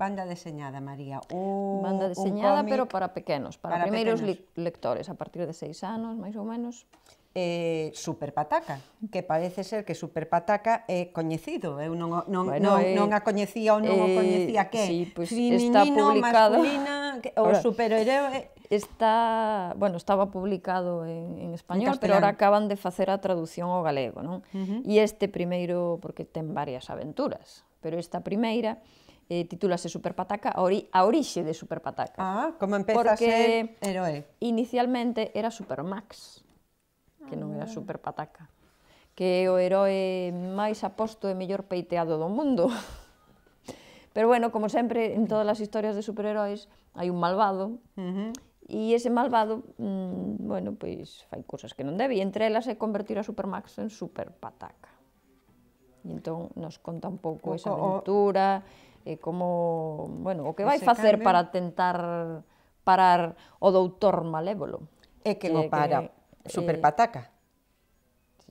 Banda deseñada, María. Un, Banda deseñada, pero para pequenos, para, para primeiros pequenos. lectores, a partir de seis anos, máis ou menos. Eh, Super Pataca, que parece ser que Super Pataca é coñecido, eu non, non, bueno, non, eh, non a coñecía ou non eh, o coñecía eh, que sí, pues pois está publicado... masculina, que, o superheroe... Está, bueno, estaba publicado en, en español, en pero ahora acaban de facer a traducción ao galego, non? Uh -huh. E este primeiro, porque ten varias aventuras, pero esta primeira eh, titúlase Superpataca, a, ori, a orixe de Superpataca. Ah, como empeza a ser heroe. Inicialmente era Supermax, que non era ah. Superpataca, que é o herói máis aposto e mellor peiteado do mundo. Pero bueno, como sempre, en todas as historias de superheróis hai un malvado, uh -huh. e ese malvado, mmm, bueno, pois fai cousas que non debe, e entre elas é convertir a Supermax en Superpataca. E entón nos conta un pouco esa aventura, e eh, como, bueno, o que vai facer cambio... para tentar parar o doutor malévolo. É eh, que no para, que, superpataca. Eh,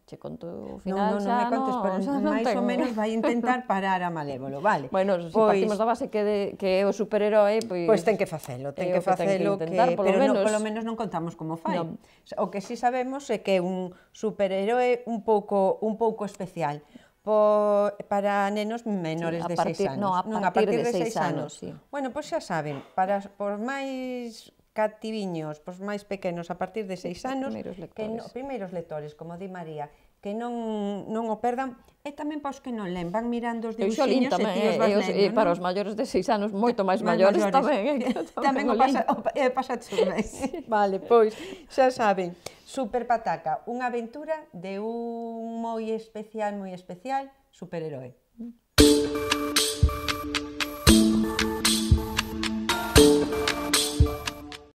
che conto o final non, non, non me contes, no, pero non máis ou menos vai intentar parar a malévolo, vale. Bueno, se pois, partimos da base que, de, que é o superherói, pois... Pois ten que facelo, ten eh, que facelo, que, que, intentar, que polo pero menos, por polo menos non contamos como fai. No. O que si sí sabemos é que é un superherói un pouco, un pouco especial por, para nenos menores sí, a partir, de 6 anos. No, a partir, non, a partir de 6 anos. anos sí. Bueno, pois xa saben, para os máis cativiños, pois máis pequenos, a partir de 6 anos, primeiros lectores. que no, primeiros lectores, como di María, que non, non o perdan, e tamén para os que non len, van mirando os dibuixinhos e ti eh, os vas eh, lendo, e, e para os maiores de 6 anos, moito máis maiores, maiores. tamén, eh, tamén, tamén o, pasa, o eh, pasa chula. sí. Vale, pois, xa saben, Super Pataca, unha aventura de un moi especial, moi especial, superheroe. Mm.